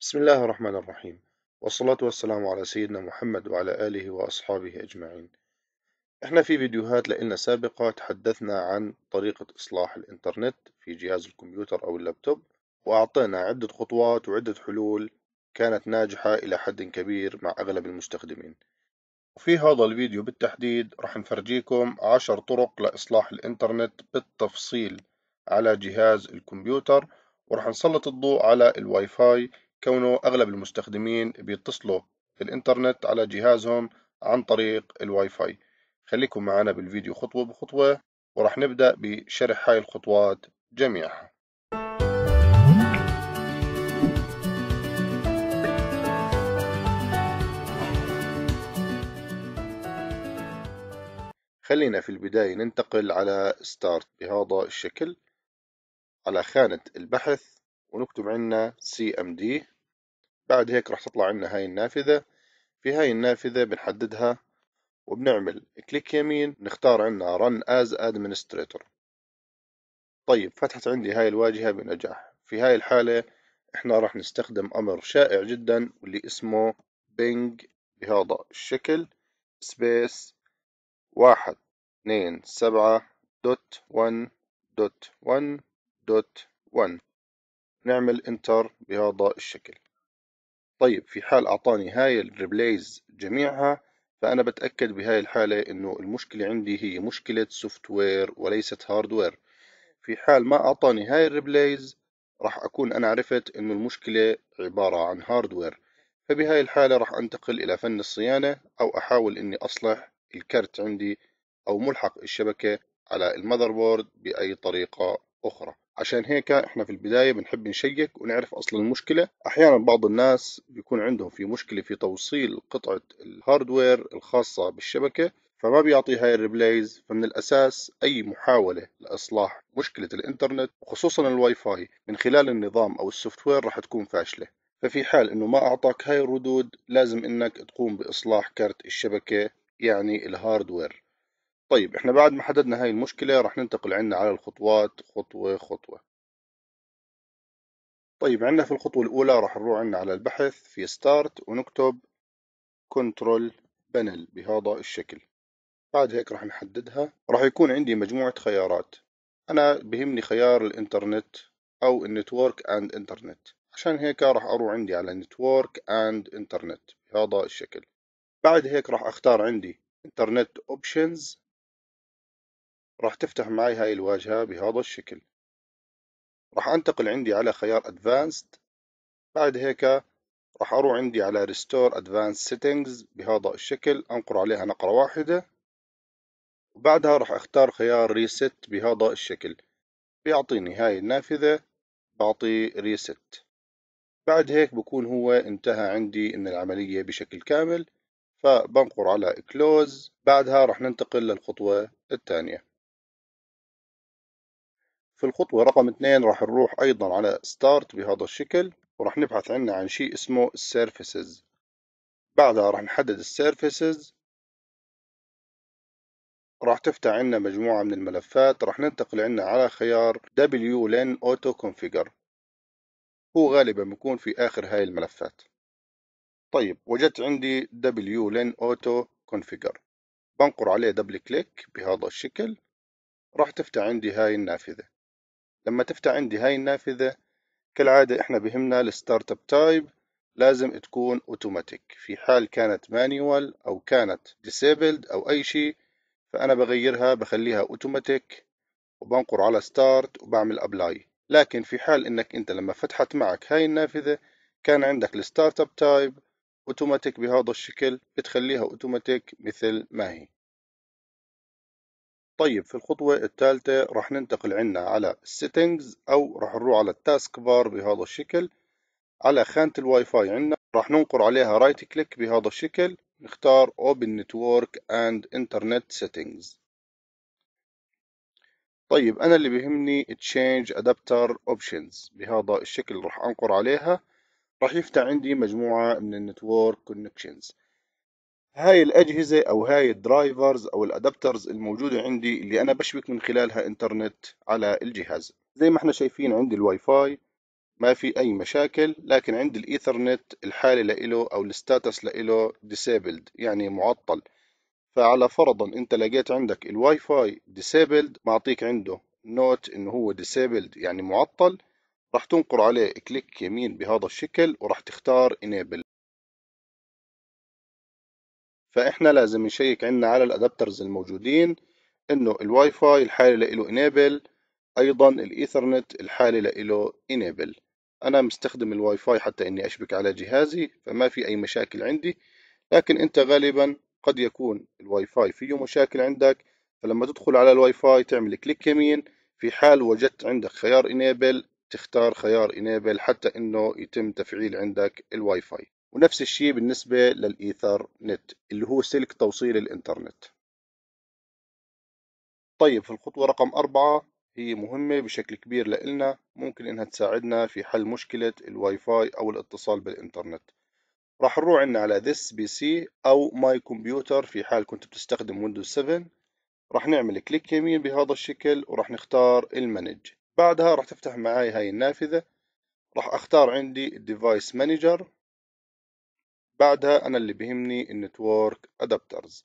بسم الله الرحمن الرحيم والصلاة والسلام على سيدنا محمد وعلى آله وأصحابه أجمعين احنا في فيديوهات لنا سابقة تحدثنا عن طريقة إصلاح الإنترنت في جهاز الكمبيوتر أو اللابتوب وأعطينا عدة خطوات وعدة حلول كانت ناجحة إلى حد كبير مع أغلب المستخدمين وفي هذا الفيديو بالتحديد راح نفرجيكم عشر طرق لإصلاح الإنترنت بالتفصيل على جهاز الكمبيوتر وراح نسلط الضوء على الواي فاي كونه أغلب المستخدمين بيتصلوا في الإنترنت على جهازهم عن طريق الواي فاي خليكم معنا بالفيديو خطوة بخطوة ورح نبدأ بشرح هاي الخطوات جميعها خلينا في البداية ننتقل على ستارت بهذا الشكل على خانة البحث ونكتب عنا CMD بعد هيك راح تطلع عنا هاي النافذة في هاي النافذة بنحددها وبنعمل كليك يمين نختار عنا رن از Administrator طيب فتحت عندي هاي الواجهة بنجاح في هاي الحالة احنا راح نستخدم امر شائع جدا واللي اسمه بينج بهذا الشكل سبيس واحد اثنين سبعة دوت ون دوت ون دوت ون نعمل انتر بهذا الشكل طيب في حال أعطاني هاي الريبلايز جميعها فأنا بتأكد بهاي الحالة إنه المشكلة عندي هي مشكلة سوفت وير وليست هاردوير في حال ما أعطاني هاي الريبلايز راح أكون أنا عرفت إنه المشكلة عبارة عن هاردوير فبهاي الحالة راح أنتقل إلى فن الصيانة أو أحاول إني أصلح الكرت عندي أو ملحق الشبكة على المذر بورد بأي طريقة أخرى عشان هيك احنا في البداية بنحب نشيك ونعرف اصل المشكلة احيانا بعض الناس بيكون عندهم في مشكلة في توصيل قطعة الهاردوير الخاصة بالشبكة فما بيعطي هاي الريبلايز فمن الأساس أي محاولة لإصلاح مشكلة الإنترنت وخصوصا الواي فاي من خلال النظام أو السوفت وير راح تكون فاشلة ففي حال إنه ما أعطاك هاي الردود لازم إنك تقوم بإصلاح كارت الشبكة يعني الهاردوير طيب احنا بعد ما حددنا هاي المشكلة راح ننتقل عنا على الخطوات خطوة خطوة طيب عنا في الخطوة الأولى راح نروح عنا على البحث في ستارت ونكتب كنترول بانل بهذا الشكل بعد هيك راح نحددها راح يكون عندي مجموعة خيارات أنا بهمني خيار الإنترنت أو النتورك أند إنترنت عشان هيك راح أروح عندي على نتورك أند إنترنت بهذا الشكل بعد هيك راح أختار عندي إنترنت أوبشنز راح تفتح معي هاي الواجهة بهذا الشكل راح انتقل عندي على خيار Advanced بعد هيك راح اروح عندي على Restore Advanced Settings بهذا الشكل انقر عليها نقرة واحدة وبعدها راح اختار خيار Reset بهذا الشكل بيعطيني هاي النافذة بعطي Reset بعد هيك بكون هو انتهى عندي ان العملية بشكل كامل فبنقر على Close بعدها راح ننتقل للخطوة الثانية في الخطوة رقم اثنين راح نروح أيضا على ستارت بهذا الشكل وراح نبحث عنا عن شيء اسمه surfaces بعدها راح نحدد surfaces راح تفتح عنا مجموعة من الملفات راح ننتقل عنا على خيار wlen Auto Configure هو غالبا بيكون في آخر هاي الملفات طيب وجدت عندي wlen Auto Configure بنقر عليه دبل كليك بهذا الشكل راح تفتح عندي هاي النافذة لما تفتح عندي هاي النافذة كالعادة احنا بهمنا الستارت اب تايب لازم تكون اوتوماتيك في حال كانت مانيوال او كانت ديسيبلد او اي شيء فانا بغيرها بخليها اوتوماتيك وبنقر على ستارت وبعمل ابلاي لكن في حال انك انت لما فتحت معك هاي النافذة كان عندك الستارت اب تايب اوتوماتيك بهذا الشكل بتخليها اوتوماتيك مثل ما هي طيب في الخطوة الثالثة راح ننتقل عنا على settings أو راح نروح على التاسك بار بهذا الشكل على خانة الواي فاي عنا راح ننقر عليها رايت right كليك بهذا الشكل نختار Open Network and Internet Settings طيب أنا اللي بيهمني Change Adapter Options بهذا الشكل راح أنقر عليها راح يفتح عندي مجموعة من النتورك كونكشنز هاي الأجهزة أو هاي الدرايفرز أو الأدابترز الموجودة عندي اللي أنا بشبك من خلالها إنترنت على الجهاز زي ما احنا شايفين عندي الواي فاي ما في أي مشاكل لكن عندي الإيثرنت الحالة لإله أو الستاتس لإله disabled يعني معطل فعلى فرضا أنت لقيت عندك الواي فاي disabled معطيك عنده نوت إنه هو disabled يعني معطل راح تنقر عليه كليك يمين بهذا الشكل وراح تختار enable فاحنا لازم نشيك عنا على الادابترز الموجودين انه الواي فاي الحالة له انيبل ايضا الايثرنت الحالة له انيبل انا مستخدم الواي فاي حتى اني اشبك على جهازي فما في اي مشاكل عندي لكن انت غالبا قد يكون الواي فاي فيه مشاكل عندك فلما تدخل على الواي فاي تعمل كليك يمين في حال وجدت عندك خيار انيبل تختار خيار انيبل حتى انه يتم تفعيل عندك الواي فاي ونفس الشيء بالنسبة للإيثر نت اللي هو سلك توصيل الإنترنت طيب في الخطوة رقم أربعة هي مهمة بشكل كبير لإلنا ممكن إنها تساعدنا في حل مشكلة الواي فاي أو الاتصال بالإنترنت راح نروح عنا على this PC أو my computer في حال كنت بتستخدم ويندوز 7 راح نعمل كليك يمين بهذا الشكل وراح نختار المانج بعدها راح تفتح معاي هاي النافذة راح اختار عندي الديفايس مانجر بعدها أنا اللي بهمني النتورك أدابترز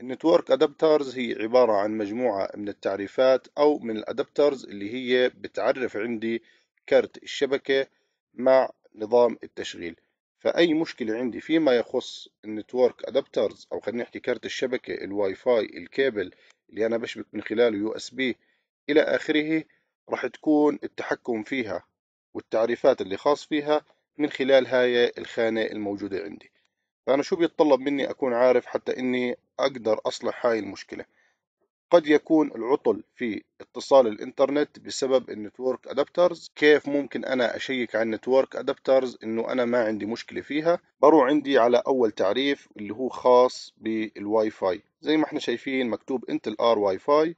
النتورك أدابترز هي عبارة عن مجموعة من التعريفات أو من الأدابترز اللي هي بتعرف عندي كارت الشبكة مع نظام التشغيل فأي مشكلة عندي فيما يخص النتورك أدابترز أو خلينا نحكي كارت الشبكة الواي فاي الكابل اللي أنا بشبك من خلاله يو اس بي إلى آخره راح تكون التحكم فيها والتعريفات اللي خاص فيها من خلال هاي الخانة الموجودة عندي فأنا شو بيتطلب مني أكون عارف حتى إني أقدر أصلح هاي المشكلة قد يكون العطل في اتصال الانترنت بسبب النتورك ادابترز كيف ممكن انا اشيك على النتورك ادابترز انه انا ما عندي مشكله فيها بروح عندي على اول تعريف اللي هو خاص بالواي فاي زي ما احنا شايفين مكتوب انتل ار واي فاي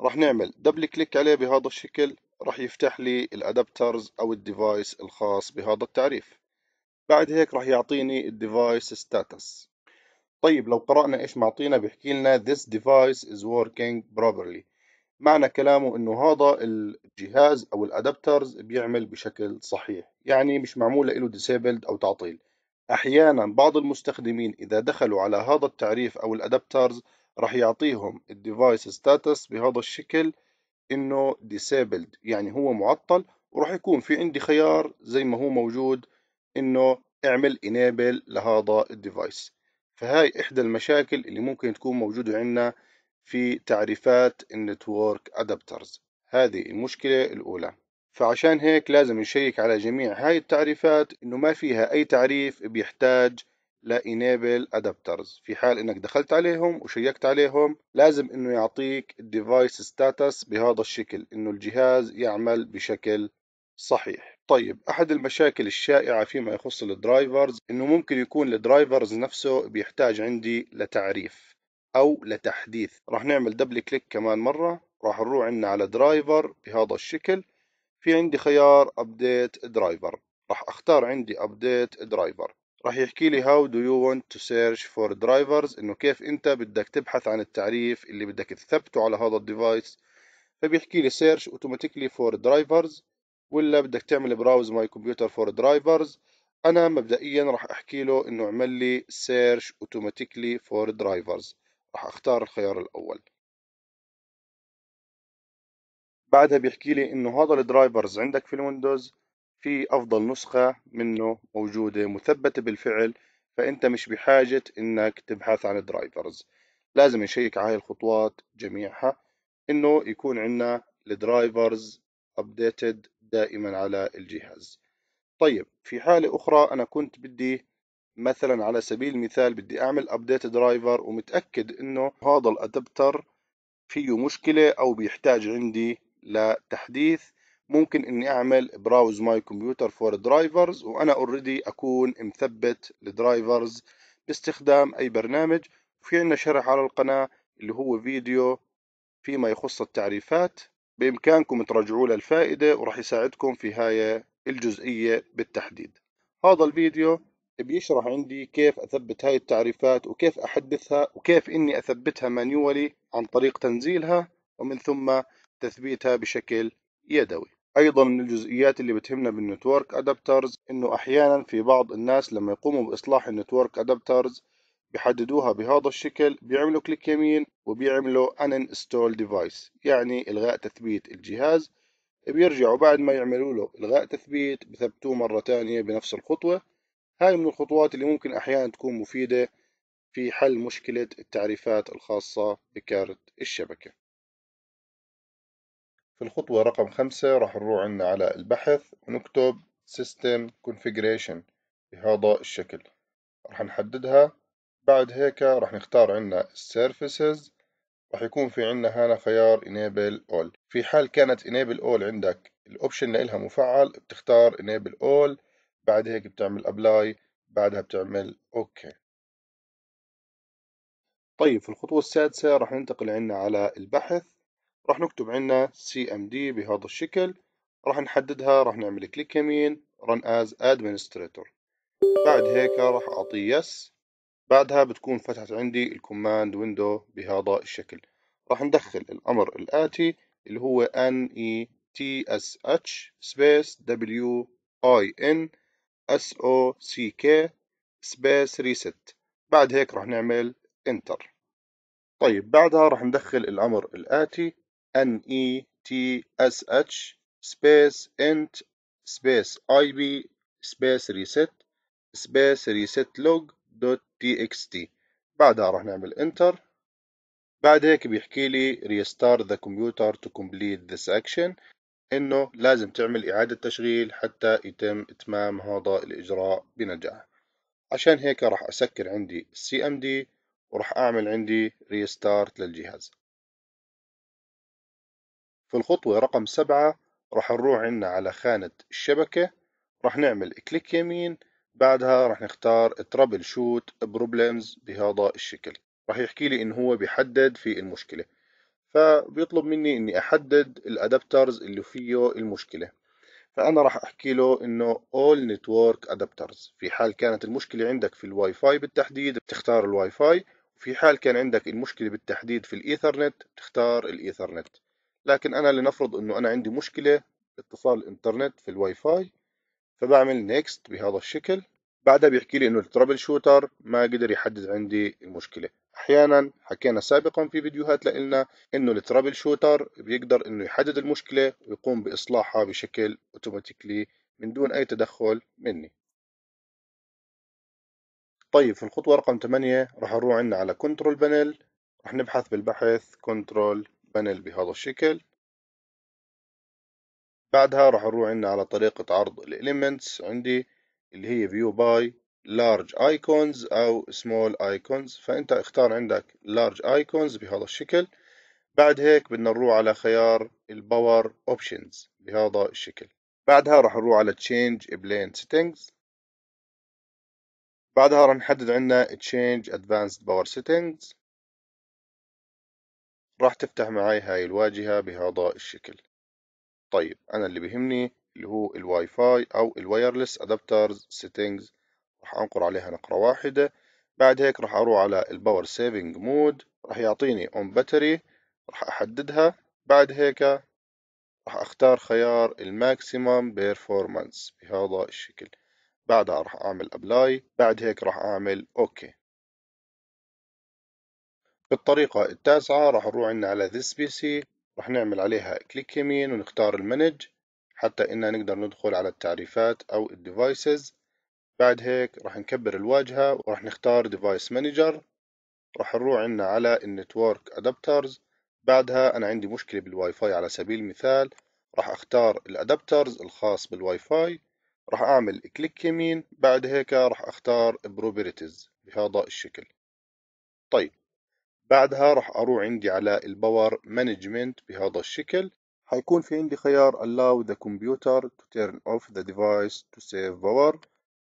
راح نعمل دبل كليك عليه بهذا الشكل راح يفتح لي الادابترز او الديفايس الخاص بهذا التعريف بعد هيك راح يعطيني الديفايس status طيب لو قرأنا ايش معطينا بيحكي لنا this device is working properly معنى كلامه انه هذا الجهاز او الادابترز بيعمل بشكل صحيح يعني مش معمول له disabled او تعطيل احيانا بعض المستخدمين اذا دخلوا على هذا التعريف او الادابترز راح يعطيهم الديفايس ستاتس بهذا الشكل انه disabled يعني هو معطل وراح يكون في عندي خيار زي ما هو موجود انه اعمل enable لهذا الديفايس فهاي احدى المشاكل اللي ممكن تكون موجودة عندنا في تعريفات النتورك ادابترز هذه المشكلة الاولى فعشان هيك لازم نشيك على جميع هاي التعريفات انه ما فيها اي تعريف بيحتاج ل أدابترز في حال انك دخلت عليهم وشيكت عليهم لازم انه يعطيك الديفايس ستاتس بهذا الشكل انه الجهاز يعمل بشكل صحيح طيب احد المشاكل الشائعة فيما يخص الدرايفرز انه ممكن يكون الدرايفرز نفسه بيحتاج عندي لتعريف او لتحديث راح نعمل دبل كليك كمان مرة راح نروح عنا على درايفر بهذا الشكل في عندي خيار ابديت درايفر راح اختار عندي ابديت درايفر راح يحكي لي how do you want to search for drivers انه كيف انت بدك تبحث عن التعريف اللي بدك تثبته على هذا الديفايس فبيحكي لي search automatically for drivers ولا بدك تعمل براوز ماي كمبيوتر فور drivers انا مبدئيا راح احكي له انه اعمل لي search automatically for drivers راح اختار الخيار الاول بعدها بيحكي لي انه هذا الدرايفرز عندك في الويندوز في افضل نسخة منه موجودة مثبتة بالفعل فانت مش بحاجة انك تبحث عن الدرايفرز لازم نشيك على هاي الخطوات جميعها انه يكون عندنا الدرايفرز ابديتد دائما على الجهاز طيب في حالة اخرى انا كنت بدي مثلا على سبيل المثال بدي اعمل ابديت درايفر ومتأكد انه هذا الادابتر فيه مشكلة او بيحتاج عندي لتحديث ممكن اني اعمل براوز ماي كمبيوتر فور درايفرز وانا اوريدي اكون مثبت الدرايفرز باستخدام اي برنامج وفي عندنا شرح على القناة اللي هو فيديو فيما يخص التعريفات بإمكانكم تراجعوا له الفائدة وراح يساعدكم في هاي الجزئية بالتحديد هذا الفيديو بيشرح عندي كيف أثبت هاي التعريفات وكيف أحدثها وكيف إني أثبتها مانيولي عن طريق تنزيلها ومن ثم تثبيتها بشكل يدوي ايضا من الجزئيات اللي بتهمنا بالنتورك ادابترز انه احيانا في بعض الناس لما يقوموا باصلاح النتورك ادابترز بيحددوها بهذا الشكل بيعملوا كليك يمين وبيعملوا ان انستول ديفايس يعني الغاء تثبيت الجهاز بيرجعوا بعد ما يعملوا له الغاء تثبيت بثبتوه مرة تانية بنفس الخطوة هاي من الخطوات اللي ممكن احيانا تكون مفيدة في حل مشكلة التعريفات الخاصة بكارت الشبكة في الخطوة رقم خمسة راح نروح عنا على البحث ونكتب system configuration بهذا الشكل راح نحددها بعد هيك راح نختار عنا services راح يكون في عنا هنا خيار enable all في حال كانت enable all عندك الاوبشن لإلها مفعل بتختار enable all بعد هيك بتعمل apply بعدها بتعمل OK طيب في الخطوة السادسة راح ننتقل عنا على البحث راح نكتب عنا cmd بهذا الشكل راح نحددها راح نعمل كليك يمين run as administrator بعد هيك راح اعطيه yes بعدها بتكون فتحت عندي الكوماند ويندو بهذا الشكل راح ندخل الامر الاتي اللي هو n e t s h space w i n s o c k space reset بعد هيك راح نعمل انتر طيب بعدها راح ندخل الامر الاتي N E T S H space int space i b space reset space reset log dot txt بعدها راح نعمل انتر بعد هيك بيحكي لي ريستار ذا كمبيوتر تو كومبليت ذس اكشن انه لازم تعمل اعادة تشغيل حتى يتم اتمام هذا الاجراء بنجاح عشان هيك راح اسكر عندي السي ام دي وراح اعمل عندي ريستارت للجهاز في الخطوة رقم سبعة راح نروح عنا على خانة الشبكة راح نعمل كليك يمين بعدها راح نختار ترابل شوت بروبلمز بهذا الشكل راح يحكي لي ان هو بيحدد في المشكلة فبيطلب مني اني احدد الادابترز اللي فيه المشكلة فانا راح احكي له انه all network adapters في حال كانت المشكلة عندك في الواي فاي بالتحديد بتختار الواي فاي وفي حال كان عندك المشكلة بالتحديد في الايثرنت بتختار الايثرنت لكن أنا لنفرض أنه أنا عندي مشكلة اتصال الانترنت في الواي فاي فبعمل نيكست بهذا الشكل بعدها بيحكي لي انه الترابل شوتر ما قدر يحدد عندي المشكله احيانا حكينا سابقا في فيديوهات لنا انه الترابل شوتر بيقدر انه يحدد المشكله ويقوم باصلاحها بشكل اوتوماتيكلي من دون اي تدخل مني طيب في الخطوه رقم 8 راح نروح عنا على كنترول بانل راح نبحث بالبحث كنترول بانل بهذا الشكل بعدها راح نروح عنا على طريقة عرض الاليمنتس عندي اللي هي فيو باي لارج ايكونز او سمول ايكونز فانت اختار عندك لارج ايكونز بهذا الشكل بعد هيك بدنا نروح على خيار الباور اوبشنز بهذا الشكل بعدها راح نروح على تشينج بلين سيتنجز بعدها راح نحدد عندنا تشينج ادفانسد باور سيتنجز راح تفتح معي هاي الواجهة بهذا الشكل طيب انا اللي بهمني اللي هو الواي فاي او الوايرلس ادابترز سيتنجز راح انقر عليها نقرة واحدة بعد هيك راح اروح على الباور سيفينج مود راح يعطيني اون باتري راح احددها بعد هيك راح اختار خيار الماكسيمم بيرفورمانس بهذا الشكل بعدها راح اعمل ابلاي بعد هيك راح اعمل اوكي بالطريقة التاسعة راح نروح عنا على this PC راح نعمل عليها كليك يمين ونختار المنج حتى إننا نقدر ندخل على التعريفات أو الديفايسز بعد هيك راح نكبر الواجهة وراح نختار ديفايس مانجر راح نروح عنا على النتورك ادابترز بعدها أنا عندي مشكلة بالواي فاي على سبيل المثال راح أختار الادابترز الخاص بالواي فاي راح أعمل كليك يمين بعد هيك راح أختار بروبرتيز بهذا الشكل طيب بعدها راح اروح عندي على الباور مانجمنت بهذا الشكل حيكون في عندي خيار allow the computer to turn off the device to save power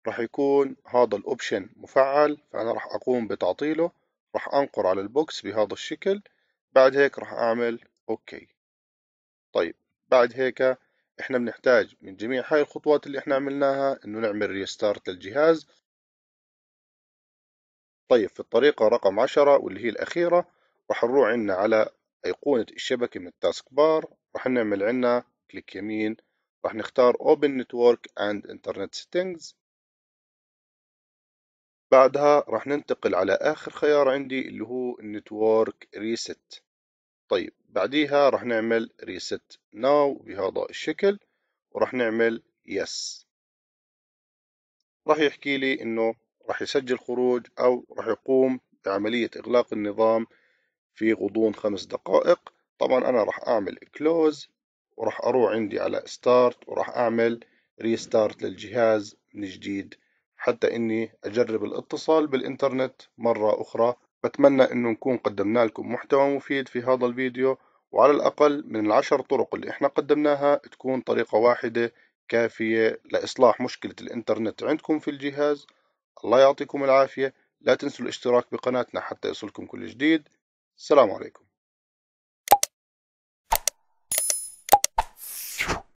راح يكون هذا الاوبشن مفعل فانا راح اقوم بتعطيله راح انقر على البوكس بهذا الشكل بعد هيك راح اعمل اوكي طيب بعد هيك احنا بنحتاج من جميع هاي الخطوات اللي احنا عملناها انه نعمل ريستارت للجهاز طيب في الطريقة رقم عشرة واللي هي الأخيرة راح نروح عنا على أيقونة الشبكة من التاسك بار راح نعمل عنا كليك يمين راح نختار Open Network and Internet Settings بعدها راح ننتقل على آخر خيار عندي اللي هو Network ريست طيب بعديها راح نعمل ريست Now بهذا الشكل وراح نعمل يس راح يحكي لي انه راح يسجل خروج أو راح يقوم بعملية إغلاق النظام في غضون خمس دقائق طبعا أنا راح أعمل كلوز وراح أروح عندي على ستارت وراح أعمل ريستارت للجهاز من جديد حتى إني أجرب الاتصال بالإنترنت مرة أخرى بتمنى إنه نكون قدمنا لكم محتوى مفيد في هذا الفيديو وعلى الأقل من العشر طرق اللي إحنا قدمناها تكون طريقة واحدة كافية لإصلاح مشكلة الإنترنت عندكم في الجهاز الله يعطيكم العافية لا تنسوا الاشتراك بقناتنا حتى يصلكم كل جديد السلام عليكم